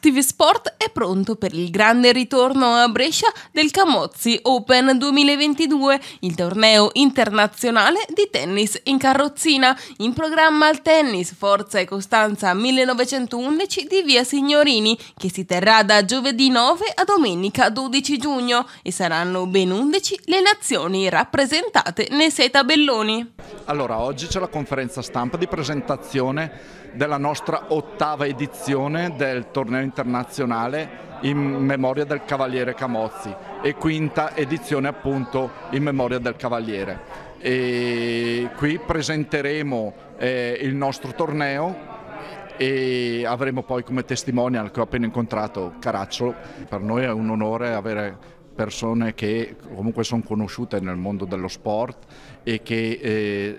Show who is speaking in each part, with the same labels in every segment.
Speaker 1: TV Sport è pronto per il grande ritorno a Brescia del Camozzi Open 2022, il torneo internazionale di tennis in carrozzina. In programma al tennis Forza e Costanza 1911 di Via Signorini, che si terrà da giovedì 9 a domenica 12 giugno e saranno ben 11 le nazioni rappresentate nei sei tabelloni.
Speaker 2: Allora, oggi c'è la conferenza stampa di presentazione della nostra ottava edizione del torneo internazionale in memoria del Cavaliere Camozzi e quinta edizione appunto in memoria del Cavaliere. E qui presenteremo eh, il nostro torneo e avremo poi come testimonial che ho appena incontrato Caracciolo. Per noi è un onore avere persone che comunque sono conosciute nel mondo dello sport e che eh,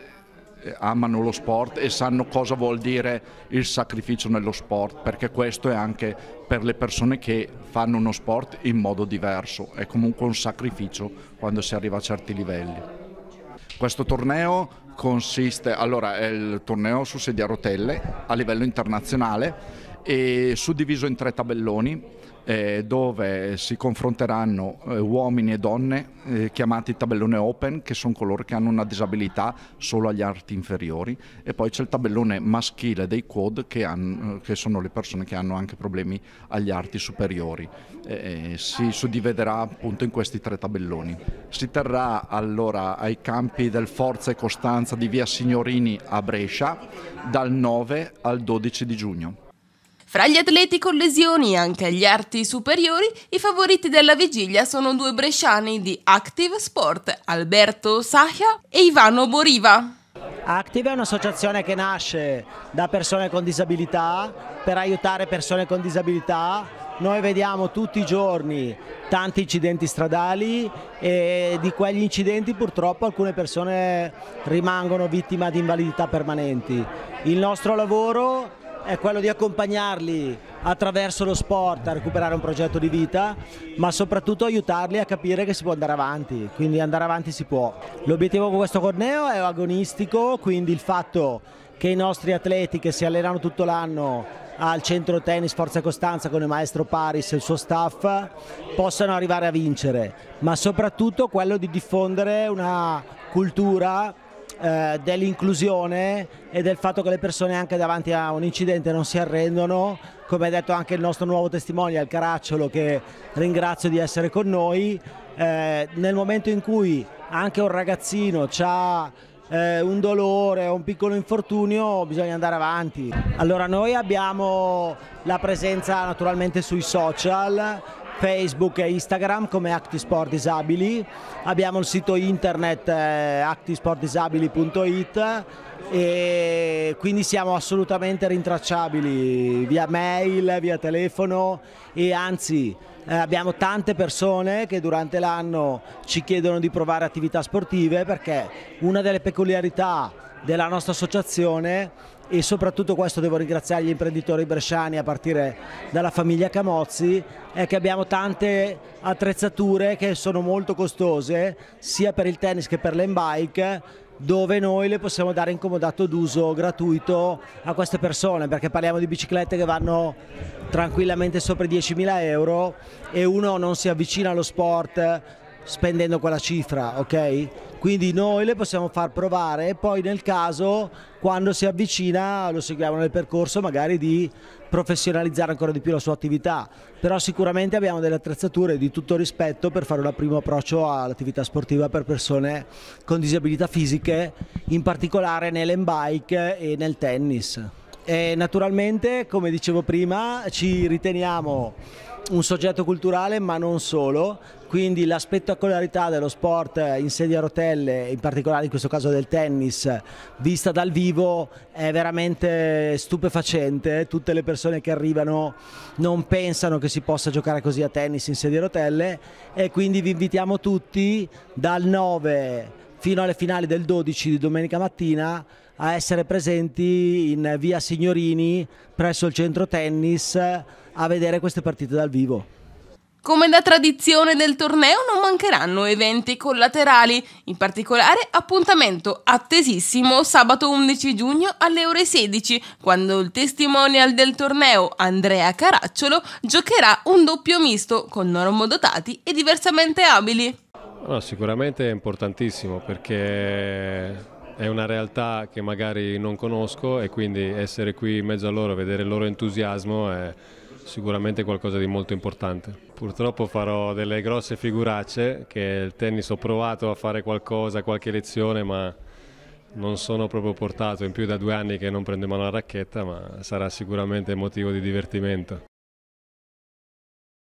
Speaker 2: eh, amano lo sport e sanno cosa vuol dire il sacrificio nello sport, perché questo è anche per le persone che fanno uno sport in modo diverso, è comunque un sacrificio quando si arriva a certi livelli. Questo torneo consiste, allora è il torneo su sedia a rotelle a livello internazionale e suddiviso in tre tabelloni eh, dove si confronteranno eh, uomini e donne eh, chiamati tabellone open, che sono coloro che hanno una disabilità solo agli arti inferiori, e poi c'è il tabellone maschile dei quad, che, hanno, eh, che, sono le persone che hanno anche problemi agli arti superiori. si suddividerà appunto in questi tre tabelloni. Si terrà allora ai campi del Forza e Costanza di via Signorini a Brescia dal 9 al 12 di giugno.
Speaker 1: Fra gli atleti con lesioni e anche agli arti superiori, i favoriti della vigilia sono due bresciani di Active Sport, Alberto Sahia e Ivano Boriva. Active è un'associazione che
Speaker 3: nasce da persone con disabilità per aiutare persone con disabilità. Noi vediamo tutti i giorni tanti incidenti stradali e di quegli incidenti purtroppo alcune persone rimangono vittime di invalidità permanenti. Il nostro lavoro è quello di accompagnarli attraverso lo sport a recuperare un progetto di vita, ma soprattutto aiutarli a capire che si può andare avanti, quindi andare avanti si può. L'obiettivo con questo corneo è agonistico, quindi il fatto che i nostri atleti che si allenano tutto l'anno al centro tennis Forza Costanza con il maestro Paris e il suo staff possano arrivare a vincere, ma soprattutto quello di diffondere una cultura eh, dell'inclusione e del fatto che le persone anche davanti a un incidente non si arrendono, come ha detto anche il nostro nuovo testimone Al Caracciolo che ringrazio di essere con noi, eh, nel momento in cui anche un ragazzino ha eh, un dolore, un piccolo infortunio, bisogna andare avanti. Allora noi abbiamo la presenza naturalmente sui social, Facebook e Instagram come Actisport Disabili, abbiamo il sito internet eh, actisportdisabili.it e quindi siamo assolutamente rintracciabili via mail, via telefono e anzi eh, abbiamo tante persone che durante l'anno ci chiedono di provare attività sportive perché una delle peculiarità della nostra associazione e soprattutto questo devo ringraziare gli imprenditori bresciani a partire dalla famiglia Camozzi è che abbiamo tante attrezzature che sono molto costose sia per il tennis che per l'embike dove noi le possiamo dare in comodato d'uso gratuito a queste persone perché parliamo di biciclette che vanno tranquillamente sopra i 10.000 euro e uno non si avvicina allo sport spendendo quella cifra, ok? quindi noi le possiamo far provare e poi nel caso quando si avvicina lo seguiamo nel percorso magari di professionalizzare ancora di più la sua attività, però sicuramente abbiamo delle attrezzature di tutto rispetto per fare un primo approccio all'attività sportiva per persone con disabilità fisiche, in particolare nell'embike e nel tennis. E naturalmente, come dicevo prima, ci riteniamo un soggetto culturale ma non solo, quindi la spettacolarità dello sport in sedia a rotelle, in particolare in questo caso del tennis, vista dal vivo è veramente stupefacente, tutte le persone che arrivano non pensano che si possa giocare così a tennis in sedia a rotelle e quindi vi invitiamo tutti dal 9 fino alle finali del 12 di domenica mattina a essere presenti in via Signorini presso il centro tennis a vedere queste partite dal vivo.
Speaker 1: Come da tradizione del torneo non mancheranno eventi collaterali, in particolare appuntamento attesissimo sabato 11 giugno alle ore 16, quando il testimonial del torneo Andrea Caracciolo giocherà un doppio misto con Normo Dotati e diversamente abili.
Speaker 3: No, sicuramente è importantissimo perché è una realtà che magari non conosco e quindi essere qui in mezzo a loro, vedere il loro entusiasmo è sicuramente qualcosa di molto importante. Purtroppo farò delle grosse figuracce che il tennis ho provato a fare qualcosa, qualche lezione, ma non sono proprio portato, in più da due anni che non prendo mano la racchetta, ma sarà sicuramente motivo di divertimento.